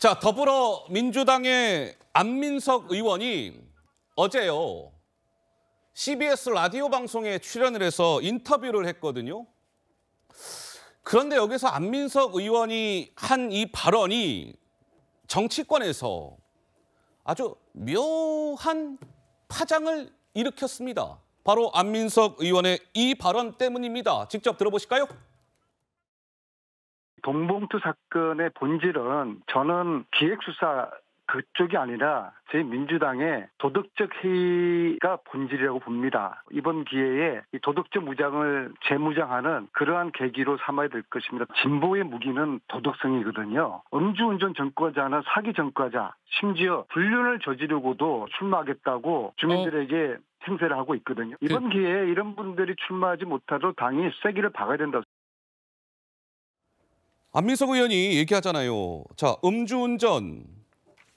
자, 더불어 민주당의 안민석 의원이 어제요. CBS 라디오 방송에 출연을 해서 인터뷰를 했거든요. 그런데 여기서 안민석 의원이 한 이 발언이 정치권에서 아주 묘한 파장을 일으켰습니다. 바로 안민석 의원의 이 발언 때문입니다. 직접 들어보실까요? 동봉투 사건의 본질은 저는 기획수사 그쪽이 아니라 제 민주당의 도덕적 해의가 본질이라고 봅니다. 이번 기회에 이 도덕적 무장을 재무장하는 그러한 계기로 삼아야 될 것입니다. 진보의 무기는 도덕성이거든요. 음주운전 전과자나 사기 전과자, 심지어 불륜을 저지르고도 출마하겠다고 주민들에게 행세를 하고 있거든요. 네. 이번 기회에 이런 분들이 출마하지 못하도록 당이 쐐기를 박아야 된다. 안민석 의원이 얘기하잖아요. 자, 음주운전,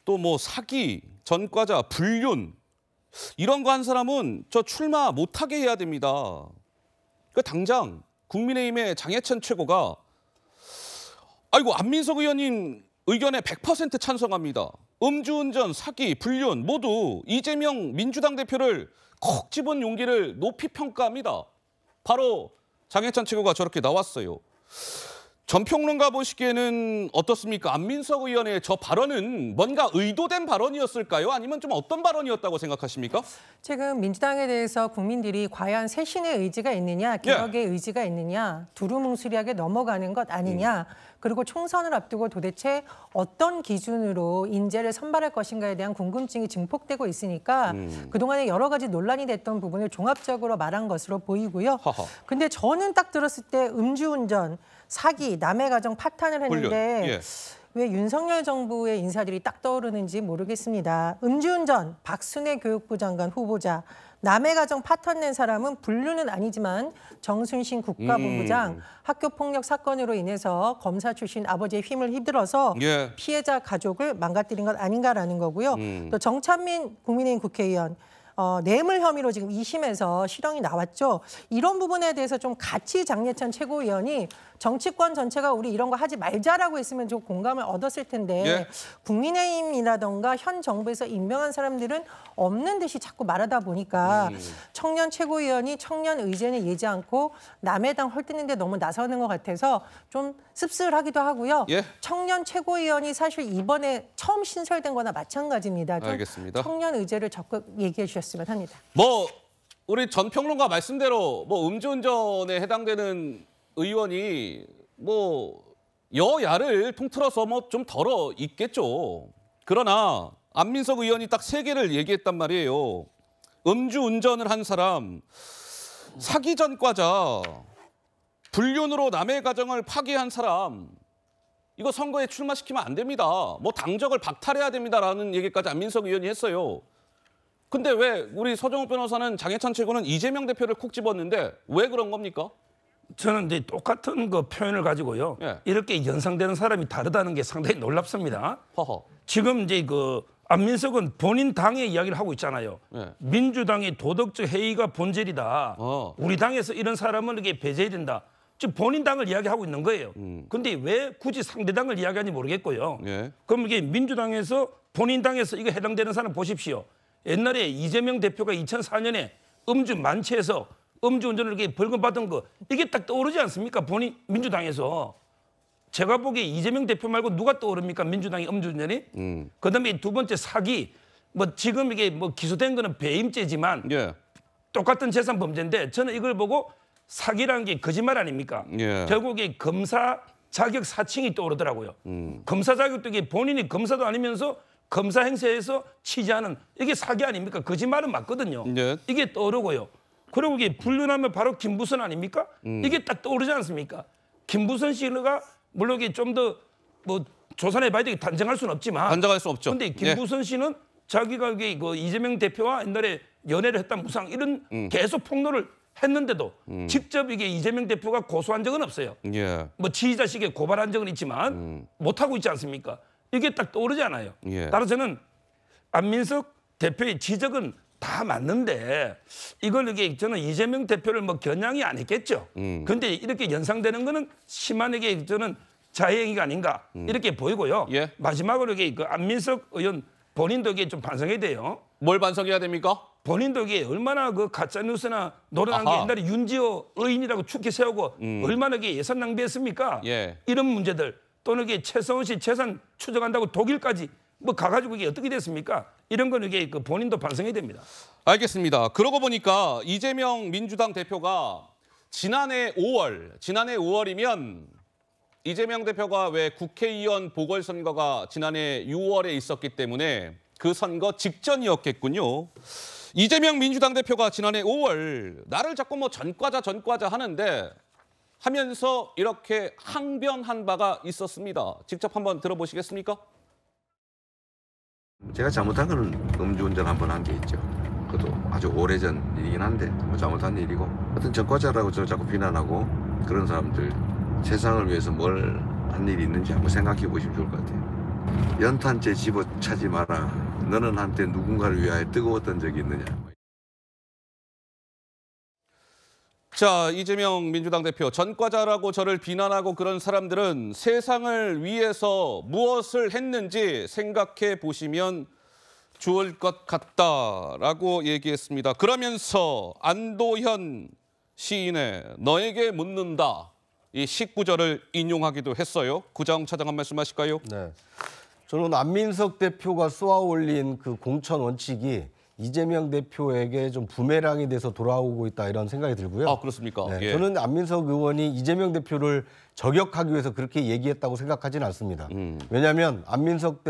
또 뭐 사기, 전과자, 불륜 이런 거 한 사람은 저 출마 못하게 해야 됩니다. 그러니까 당장 국민의힘의 장해찬 최고가 아이고 안민석 의원님 의견에 100% 찬성합니다. 음주운전, 사기, 불륜 모두 이재명 민주당 대표를 콕 집은 용기를 높이 평가합니다. 바로 장해찬 최고가 저렇게 나왔어요. 전평론가 보시기에는 어떻습니까? 안민석 의원의 저 발언은 뭔가 의도된 발언이었을까요? 아니면 좀 어떤 발언이었다고 생각하십니까? 지금 민주당에 대해서 국민들이 과연 새신의 의지가 있느냐, 예. 개혁의 예. 의지가 있느냐, 두루뭉술하게 넘어가는 것 아니냐, 음. 그리고 총선을 앞두고 도대체 어떤 기준으로 인재를 선발할 것인가에 대한 궁금증이 증폭되고 있으니까 음. 그동안에 여러 가지 논란이 됐던 부분을 종합적으로 말한 것으로 보이고요. 허허. 근데 저는 딱 들었을 때 음주운전, 사기, 남의 가정 파탄을 했는데 예. 왜 윤석열 정부의 인사들이 딱 떠오르는지 모르겠습니다. 음주운전, 박순애 교육부 장관 후보자, 남의 가정 파탄 낸 사람은 분류는 아니지만 정순신 국가본부장 음. 학교폭력 사건으로 인해서 검사 출신 아버지의 힘을 휘들어서 예. 피해자 가족을 망가뜨린 것 아닌가라는 거고요. 음. 또 정찬민 국민의힘 국회의원 어, 뇌물 혐의로 지금 2심에서 실형이 나왔죠. 이런 부분에 대해서 좀 같이 장례찬 최고위원이 정치권 전체가 우리 이런 거 하지 말자라고 했으면 좀 공감을 얻었을 텐데 예. 국민의힘이라던가 현 정부에서 임명한 사람들은 없는 듯이 자꾸 말하다 보니까 음. 청년 최고위원이 청년 의제는 예지 않고 남의 당 헐뜯는 데 너무 나서는 것 같아서 좀 씁쓸하기도 하고요. 예. 청년 최고위원이 사실 이번에 처음 신설된 거나 마찬가지입니다. 알겠습니다. 청년 의제를 적극 얘기해 주셨습니다. 말씀을 합니다. 뭐 우리 전 평론가 말씀대로 뭐 음주운전에 해당되는 의원이 뭐 여야를 통틀어서 뭐 좀 덜어 있겠죠. 그러나 안민석 의원이 딱 세 개를 얘기했단 말이에요. 음주운전을 한 사람, 사기 전과자, 불륜으로 남의 가정을 파괴한 사람, 이거 선거에 출마시키면 안 됩니다. 뭐 당적을 박탈해야 됩니다라는 얘기까지 안민석 의원이 했어요. 근데 왜 우리 서정욱 변호사는 장해찬 최고는 이재명 대표를 콕 집었는데 왜 그런 겁니까? 저는 이제 똑같은 그 표현을 가지고요. 예. 이렇게 연상되는 사람이 다르다는 게 상당히 놀랍습니다. 허허. 지금 이제 그 안민석은 본인 당의 이야기를 하고 있잖아요. 예. 민주당의 도덕적 해이가 본질이다. 어. 우리 당에서 이런 사람은 이게 렇 배제된다. 해즉 본인 당을 이야기하고 있는 거예요. 음. 근데 왜 굳이 상대 당을 이야기하는지 모르겠고요. 예. 그럼 이게 민주당에서 본인 당에서 이거 해당되는 사람 보십시오. 옛날에 이재명 대표가 2004년에 음주 만취해서 음주운전을 이렇게 벌금 받은 거 이게 딱 떠오르지 않습니까? 본인 민주당에서 제가 보기에 이재명 대표 말고 누가 떠오릅니까? 민주당의 음주운전이 음. 그다음에 두 번째 사기 뭐 지금 이게 뭐 기소된 거는 배임죄지만 예. 똑같은 재산 범죄인데 저는 이걸 보고 사기라는 게 거짓말 아닙니까? 예. 결국에 검사 자격 사칭이 떠오르더라고요. 음. 검사 자격도 이게 본인이 검사도 아니면서 검사 행세에서 취재하는 이게 사기 아닙니까? 거짓말은 맞거든요. 네. 이게 떠오르고요. 그리고 이게 불륜하면 바로 김부선 아닙니까? 음. 이게 딱 떠오르지 않습니까? 김부선 씨가 물론 이게 좀 더 뭐조선의바이되이 단정할 수는 없지만 단정할 수 없죠. 근데 예. 김부선 예. 씨는 자기가 이게 그 이재명 대표와 옛날에 연애를 했던 무상 이런 음. 계속 폭로를 했는데도 음. 직접 이게 이재명 대표가 고소한 적은 없어요. 예. 뭐 지휘자식에 고발한 적은 있지만 음. 못 하고 있지 않습니까? 이게 딱떠오르잖아요 예. 따라서는 안민석 대표의 지적은 다 맞는데 이걸 이게 저는 이재명 대표를 뭐 겨냥이 안 했겠죠. 음. 근데 이렇게 연상되는 거는 심한 이게 저는 자해행위가 아닌가 음. 이렇게 보이고요. 예. 마지막으로 이게 그 안민석 의원 본인도 이게 좀 반성해야 돼요. 뭘 반성해야 됩니까? 본인도 이게 얼마나 그 가짜 뉴스나 노련한 아하. 게 옛날에 윤지호 의인이라고 축기 세우고 음. 얼마나 이게 예산 낭비했습니까? 예. 이런 문제들 또는 이게 최성원 씨 재산 추적한다고 독일까지 뭐 가가지고 이게 어떻게 됐습니까? 이런 건 이게 그 본인도 반성해야 됩니다. 알겠습니다. 그러고 보니까 이재명 민주당 대표가 지난해 5월, 지난해 5월이면 이재명 대표가 왜 국회의원 보궐선거가 지난해 6월에 있었기 때문에 그 선거 직전이었겠군요. 이재명 민주당 대표가 지난해 5월 나를 자꾸 뭐 전과자 전과자 하는데 하면서 이렇게 항변한 바가 있었습니다. 직접 한번 들어보시겠습니까? 제가 잘못한 거는 음주운전 한 번 한 게 있죠. 그것도 아주 오래전 일이긴 한데 뭐 잘못한 일이고 어떤 전과자라고 저 자꾸 비난하고 그런 사람들 세상을 위해서 뭘 한 일이 있는지 한번 생각해 보시면 좋을 것 같아요. 연탄재 집어 차지 마라. 너는 한때 누군가를 위하여 뜨거웠던 적이 있느냐. 자, 이재명 민주당 대표 전과자라고 저를 비난하고 그런 사람들은 세상을 위해서 무엇을 했는지 생각해 보시면 좋을 것 같다라고 얘기했습니다. 그러면서 안도현 시인의 너에게 묻는다 이 19절을 인용하기도 했어요. 구자 차장 한 말씀 하실까요? 네. 저는 안민석 대표가 쏘아올린 그 공천 원칙이 이재명 대표에게 좀 부메랑이 돼서 돌아오고 있다 이런 생각이 들고요. 아 그렇습니까? 네, 예. 저는 안민석 의원이 이재명 대표를 저격하기 위해서 그렇게 얘기했다고 생각하지는 않습니다. 음. 왜냐하면 안민석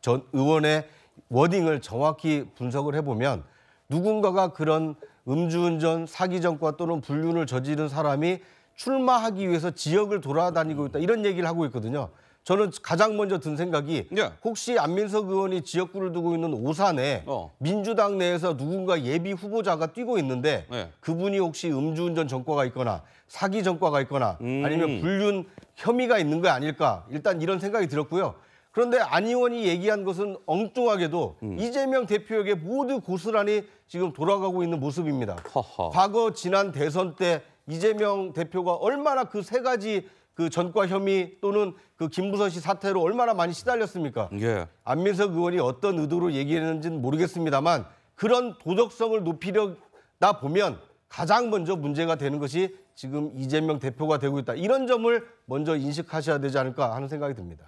전 의원의 워딩을 정확히 분석을 해보면 누군가가 그런 음주운전, 사기전과 또는 불륜을 저지른 사람이 출마하기 위해서 지역을 돌아다니고 있다 이런 얘기를 하고 있거든요. 저는 가장 먼저 든 생각이 예. 혹시 안민석 의원이 지역구를 두고 있는 오산에 어. 민주당 내에서 누군가 예비 후보자가 뛰고 있는데 예. 그분이 혹시 음주운전 전과가 있거나 사기 전과가 있거나 음. 아니면 불륜 혐의가 있는 거 아닐까 일단 이런 생각이 들었고요. 그런데 안 의원이 얘기한 것은 엉뚱하게도 음. 이재명 대표에게 모두 고스란히 지금 돌아가고 있는 모습입니다. 허허. 과거 지난 대선 때 이재명 대표가 얼마나 그 세 가지 그 전과 혐의 또는 그 김부선 씨 사태로 얼마나 많이 시달렸습니까? 예. 안민석 의원이 어떤 의도로 얘기했는지는 모르겠습니다만 그런 도덕성을 높이려다 보면 가장 먼저 문제가 되는 것이 지금 이재명 대표가 되고 있다. 이런 점을 먼저 인식하셔야 되지 않을까 하는 생각이 듭니다.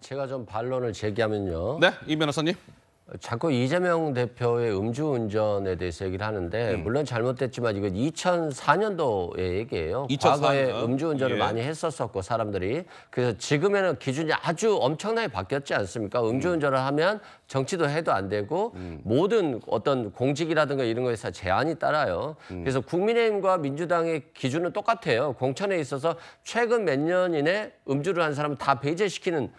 제, 가좀 반론을 제기하면요. 네, 이 변호사님. 자꾸 이재명 대표의 음주운전에 대해서 얘기를 하는데 음. 물론 잘못됐지만 이건 2004년도의 얘기예요. 2004년. 과거에 음주운전을 예. 많이 했었었고 사람들이 그래서 지금에는 기준이 아주 엄청나게 바뀌었지 않습니까? 음. 음주운전을 음. 하면 정치도 해도 안 되고 음. 모든 어떤 공직이라든가 이런 거에서 제한이 따라요. 음. 그래서 국민의힘과 민주당의 기준은 똑같아요. 공천에 있어서 최근 몇 년 이내 음주를 한 사람은 다 배제시키는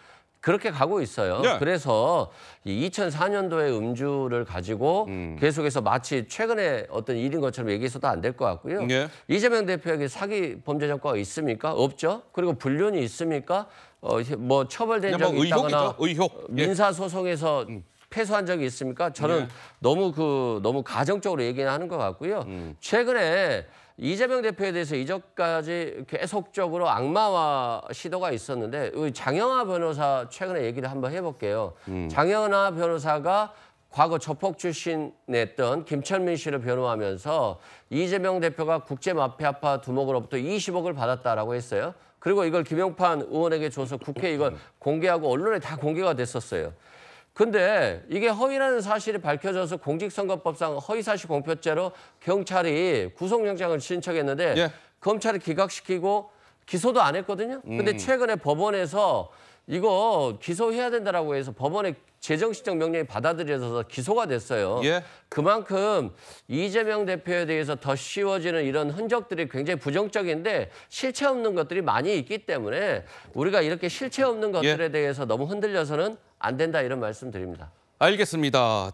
그렇게 가고 있어요. 예. 그래서 이 2004년도의 음주를 가지고 음. 계속해서 마치 최근에 어떤 일인 것처럼 얘기해서도 안 될 것 같고요. 예. 이재명 대표에게 사기 범죄 전과가 있습니까? 없죠. 그리고 불륜이 있습니까? 어, 뭐 처벌된 적이 뭐 있다거나 의혹. 예. 민사 소송에서 음. 패소한 적이 있습니까? 저는 예. 너무 그 너무 가정적으로 얘기하는 것 같고요. 음. 최근에 이재명 대표에 대해서 이전까지 계속적으로 악마화 시도가 있었는데 장영하 변호사 최근에 얘기를 한번 해볼게요. 음. 장영하 변호사가 과거 조폭 출신했던 김철민 씨를 변호하면서 이재명 대표가 국제마피아파 두목으로부터 20억을 받았다라고 했어요. 그리고 이걸 김영판 의원에게 줘서 국회 이걸 음. 공개하고 언론에 다 공개가 됐었어요. 근데 이게 허위라는 사실이 밝혀져서 공직선거법상 허위사실 공표죄로 경찰이 구속영장을 신청했는데 예. 검찰이 기각시키고 기소도 안 했거든요. 근데 음. 최근에 법원에서 이거 기소해야 된다라고 해서 법원의 재정시정 명령이 받아들여져서 기소가 됐어요. 예. 그만큼 이재명 대표에 대해서 더쉬워지는 이런 흔적들이 굉장히 부정적인데 실체 없는 것들이 많이 있기 때문에 우리가 이렇게 실체 없는 것들에 예. 대해서 너무 흔들려서는 안 된다 이런 말씀 드립니다. 알겠습니다.